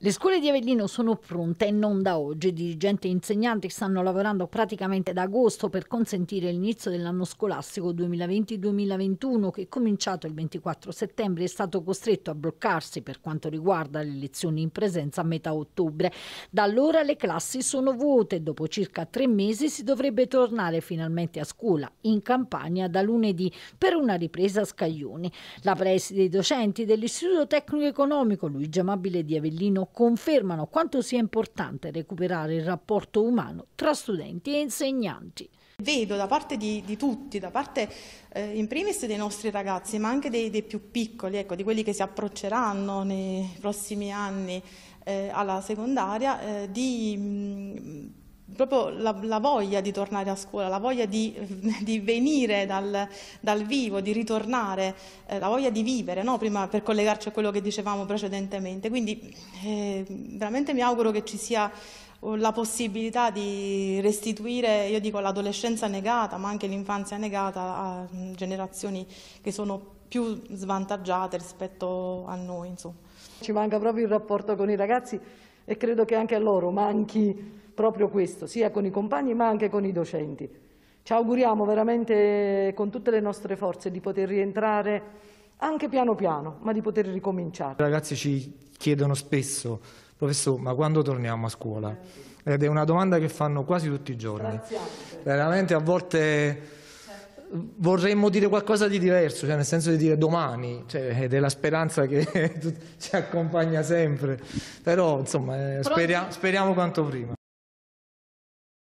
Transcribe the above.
Le scuole di Avellino sono pronte e non da oggi. Dirigenti e insegnanti stanno lavorando praticamente da agosto per consentire l'inizio dell'anno scolastico 2020-2021 che cominciato il 24 settembre è stato costretto a bloccarsi per quanto riguarda le lezioni in presenza a metà ottobre. Da allora le classi sono vuote e dopo circa tre mesi si dovrebbe tornare finalmente a scuola in campagna da lunedì per una ripresa a Scaglioni. La preside dei docenti dell'Istituto Tecnico Economico Luigi Amabile di Avellino confermano quanto sia importante recuperare il rapporto umano tra studenti e insegnanti. Vedo da parte di, di tutti, da parte eh, in primis dei nostri ragazzi, ma anche dei, dei più piccoli, ecco, di quelli che si approcceranno nei prossimi anni eh, alla secondaria, eh, di mh, mm, proprio la, la, voglia di tornare a scuola, la voglia di, di venire dal, dal, vivo, di ritornare, eh, la voglia di vivere, no? Prima, per collegarci a quello che dicevamo precedentemente. Quindi eh, veramente mi auguro che ci sia oh, la possibilità di restituire, io dico, l'adolescenza negata, ma anche l'infanzia negata a generazioni che sono più svantaggiate rispetto a noi. Insomma. Ci manca proprio il rapporto con i ragazzi e credo che anche a loro manchi proprio questo, sia con i compagni ma anche con i docenti. Ci auguriamo veramente con tutte le nostre forze di poter rientrare anche piano piano, ma di poter ricominciare. I ragazzi ci chiedono spesso, professore, ma quando torniamo a scuola? Ed è una domanda che fanno quasi tutti i giorni. Grazie. Veramente a volte vorremmo dire qualcosa di diverso, cioè nel senso di dire domani, cioè è la speranza che ci accompagna sempre, però insomma eh, speria, speriamo quanto prima.